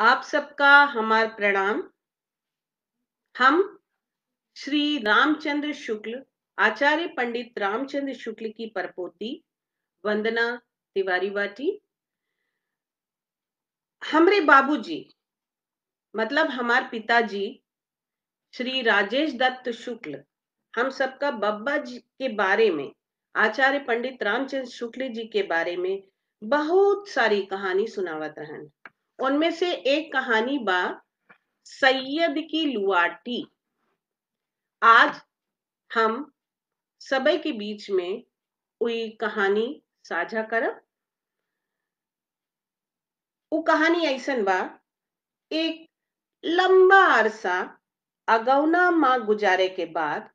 आप सबका हमारा प्रणाम हम श्री रामचंद्र शुक्ल आचार्य पंडित रामचंद्र शुक्ल की परपोती वंदना तिवारी वाटी हमरे बाबूजी मतलब हमारे पिताजी श्री राजेश दत्त शुक्ल हम सबका बब्बा जी के बारे में आचार्य पंडित रामचंद्र शुक्ल जी के बारे में बहुत सारी कहानी सुनावत रहन उनमें से एक कहानी बा सैयद की लुआटी आज हम सब के बीच में उई कहानी साझा कर कहानी ऐसा बा एक लंबा अरसा अगौना माँ गुजारे के बाद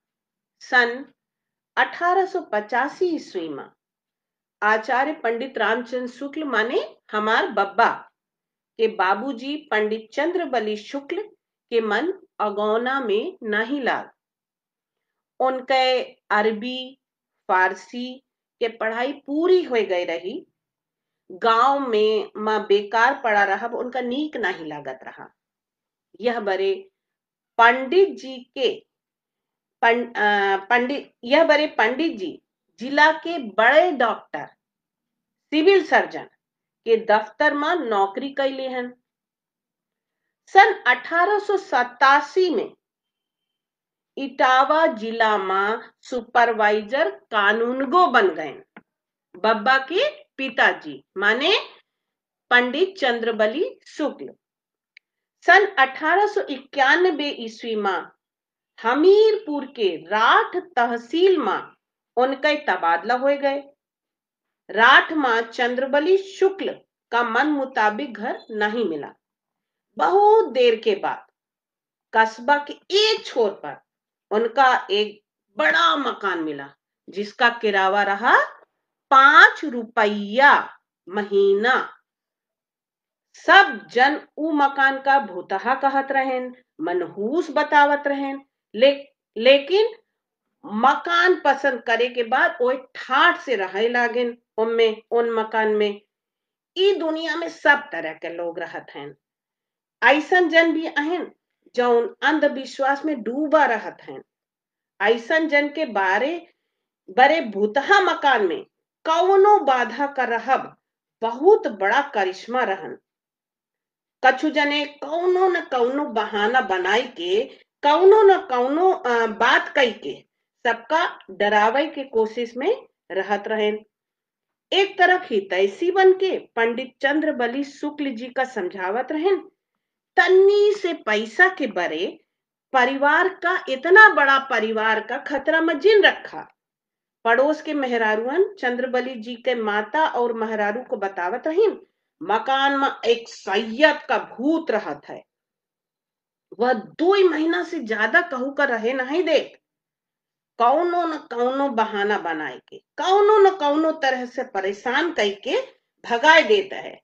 सन 1885 ईस्वी में आचार्य पंडित रामचंद्र शुक्ल माने हमार बब्बा के बाबूजी पंडित चंद्र बलि शुक्ल के मन अगौना में नहीं लाग उनके अरबी फारसी के पढ़ाई पूरी हो गई रही गांव में माँ बेकार पड़ा रहा उनका नीक नहीं लागत रहा यह बरे पंडित जी के पंडित यह बड़े पंडित जी जिला के बड़े डॉक्टर सिविल सर्जन दफ्तर में नौकरी कर કયલી है सन 1887 में इटावा जिला में सुपरवाइजर कानूनगो बन गए बब्बा के पिताजी माने पंडित चंद्रबली शुक्ल सन 1891 ईस्वी में हमीरपुर के राठ तहसील में उनके तबादला हो गए राठ मां चंद्रबली शुक्ल का मन मुताबिक घर नहीं मिला बहुत देर के बाद कस्बा के एक छोर पर उनका एक बड़ा मकान मिला जिसका किरावा रहा पांच रुपया महीना सब जन उ मकान का भूतहा कहत रहे मनहूस बतावत रहे ले, लेकिन मकान पसंद करे के बाद वो ठाठ से रहे लागे उनमें उन मकान में ई दुनिया में सब तरह के लोग रहत हैं ऐसा जन भी अहन उन अंधविश्वास में डूबा रहत हैं ऐसा जन के बारे बड़े भूतहा मकान में कौनो बाधा कर रहब बहुत बड़ा करिश्मा रहन कछु जने कौनो न कौनो बहाना बनाई के कौनो न कौनो बात कही के सबका डरावे के कोशिश में रहत रहे एक तरफ ही तैसी बन के पंडित चंद्र बलि शुक्ल जी का समझावत रहें तन्नी से पैसा के बरे परिवार का इतना बड़ा परिवार का खतरा मजिन रखा पड़ोस के मेहरारूअन बलि जी के माता और मेहरारू को बतावत रही मकान में एक सैयद का भूत रहत है वह दो ही महीना से ज्यादा कहू का रहे नहीं देख कौनो न कौनो बहाना बनाए के कौनो न कौनो तरह से परेशान करके भगाए देता है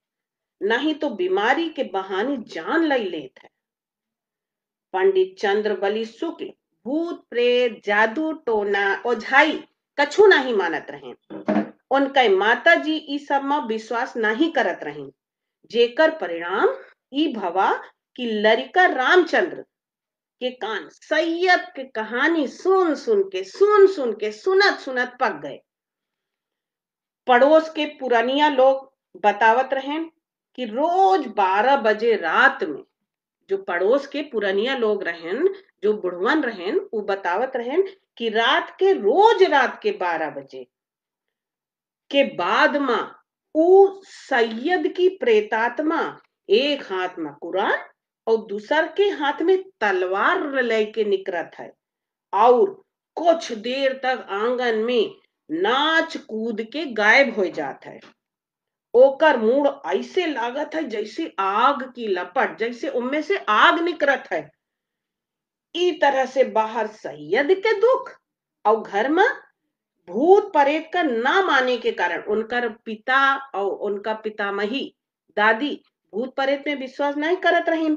नहीं तो बीमारी के बहाने जान लई लेता है पंडित चंद्र बलि शुक्ल भूत प्रेत जादू टोना ओझाई कछु नहीं मानत रहे उनके माता जी इस सब में विश्वास नहीं करत रहे जेकर परिणाम ई भवा कि लड़का रामचंद्र के कान सैयद की कहानी सुन सुन के सुन सुन के सुनत सुनत पक गए पड़ोस के पुरानिया लोग बतावत रहे कि रोज 12 बजे रात में जो पड़ोस के पुरानिया लोग रहन जो बुढ़वन रहन वो बतावत रहन कि रात के रोज रात के 12 बजे के बाद मा ऊ सैयद की प्रेतात्मा एक हाथ में कुरान और दूसर के हाथ में तलवार लेके निकरत है और कुछ देर तक आंगन में नाच कूद के गायब हो जाता है ओकर मूड ऐसे लागत है जैसे आग की लपट जैसे उनमें से आग निकरत है ई तरह से बाहर सैयद के दुख और घर में भूत परेत का ना माने के कारण उनका पिता और उनका पितामही दादी भूत परेत में विश्वास नहीं करत रही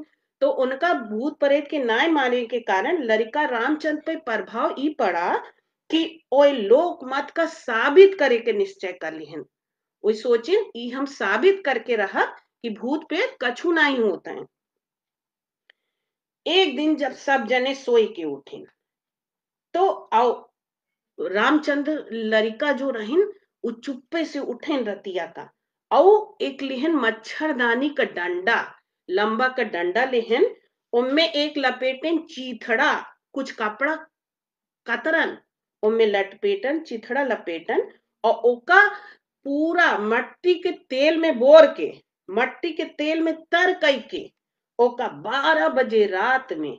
तो उनका भूत प्रेत के न्याय माने के कारण लड़िका रामचंद्र पे प्रभाव ई पड़ा कि ओए लोक मत का साबित करे के निश्चय कर लिहन वही सोचे ई हम साबित करके रहा कि भूत प्रेत कछु ना ही होता है एक दिन जब सब जने सोई के उठे तो आओ रामचंद्र लड़िका जो रहिन वो चुप्पे से उठे रतिया का औ एक लिहन मच्छरदानी का डंडा लंबा का डंडा लेहन उनमें एक लपेटन चीथड़ा कुछ कपड़ा कतरन उनमें लटपेटन चिथड़ा लपेटन और ओका पूरा मट्टी के तेल में बोर के मट्टी के तेल में तर कई के ओका बारह बजे रात में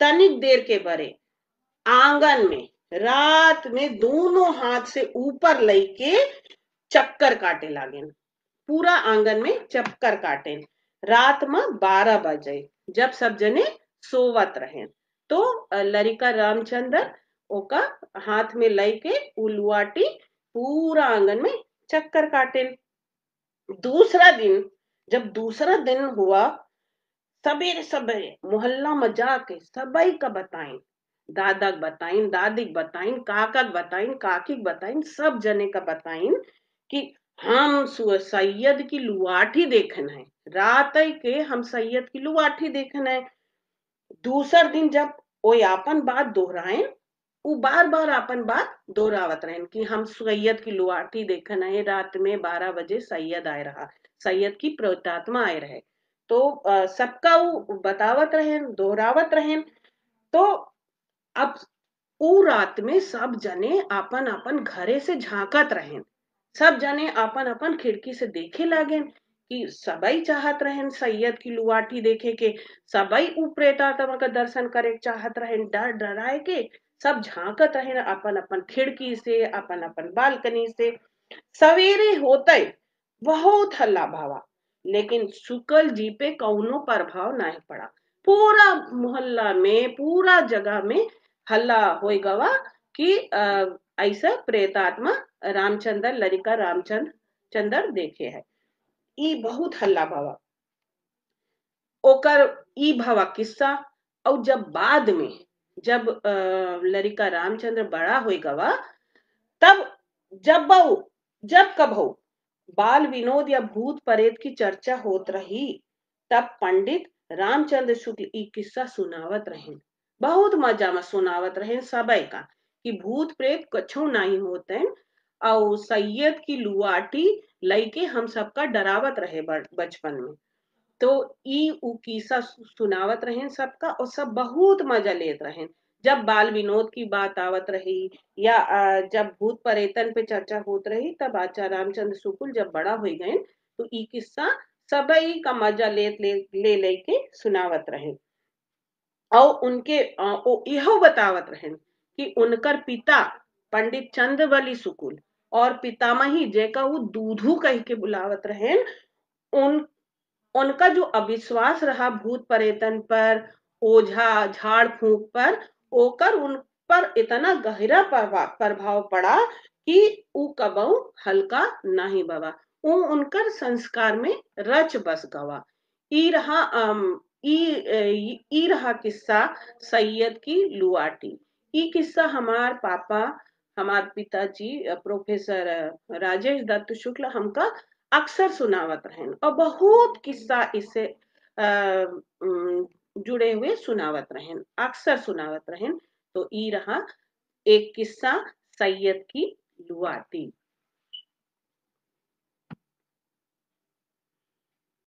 तनिक देर के बरे आंगन में रात में दोनों हाथ से ऊपर लेके के चक्कर काटे लागे पूरा आंगन में चक्कर काटेन रात में बारह बजे जब सब जने सोवत रहे तो लरिका रामचंद्र ओका हाथ में लय के उलुआटी पूरा आंगन में चक्कर काटे दूसरा दिन जब दूसरा दिन हुआ सबेरे सबेरे मोहल्ला में जाके सबई का बताए दादा बताइन दादी बताइन काका बताइन काकी बताइन सब जने का बताइन कि हम सैयद की लुआठी देखन है रात के हम सैयद की लुआठी देखने दूसर दिन जब वो अपन बात दोहराए वो बार बार अपन बात दोहरावत रहे कि हम सैयद की लुआठी देखना है रात में बारह बजे सैयद आए रहा सैयद की प्रतात्मा आए रहे तो सबका वो बतावत रहन दोहरावत रहन तो अब ऊ रात में सब जने अपन अपन घरे से झांकत रहे सब जने अपन अपन खिड़की से देखे लागे कि सबई चाहत रहन सैयद की लुआठी देखे के सबाई उपरेता का दर्शन करे चाहत रहन डर डराए के सब झांकत रहन अपन अपन खिड़की से अपन अपन बालकनी से सवेरे होते बहुत हल्ला भावा लेकिन सुकल जी पे कौनो प्रभाव नहीं पड़ा पूरा मोहल्ला में पूरा जगह में हल्ला हो गवा कि ऐसा प्रेतात्मा रामचंद्र लड़का रामचंद्र चंदर देखे है ई बहुत हल्ला भावा ओकर ई भावा किस्सा और जब बाद में जब लरिका रामचंद्र बड़ा हो गवा तब जब बहु जब कबहू बाल विनोद या भूत परेत की चर्चा होत रही तब पंडित रामचंद्र शुक्ल ई किस्सा सुनावत रहे बहुत मजा में सुनावत रहे सबे का कि भूत प्रेत कछु नहीं होते आओ सैयद की लुआटी लई हम सबका डरावत रहे बचपन में तो ई उ कीसा सुनावत रहे सबका और सब बहुत मजा लेते रहे जब बाल विनोद की बात आवत रही या जब भूत पर्यटन पे चर्चा होत रही तब आचार्य रामचंद्र सुकुल जब बड़ा हो गए तो ई किस्सा सबई का मजा लेत ले ले लेके सुनावत रहे और उनके ओ इहो बतावत रहे कि उनकर पिता पंडित चंद्रबली सुकुल और पितामही जेका वो दूधू कह के बुलावत रहे उन उनका जो अविश्वास रहा भूत पर्यटन पर ओझा झाड़ फूक पर ओकर उन पर इतना गहरा प्रभाव पड़ा कि वो कब हल्का नहीं बवा ऊ उनकर संस्कार में रच बस गवा ई रहा ई रहा किस्सा सैयद की लुआटी ई किस्सा हमार पापा हमारे पिताजी प्रोफेसर राजेश दत्त शुक्ल हमका अक्सर सुनावत रहन और बहुत किस्सा इससे जुड़े हुए सुनावत रहन अक्सर सुनावत रहन तो ई रहा एक किस्सा सैयद की लुआती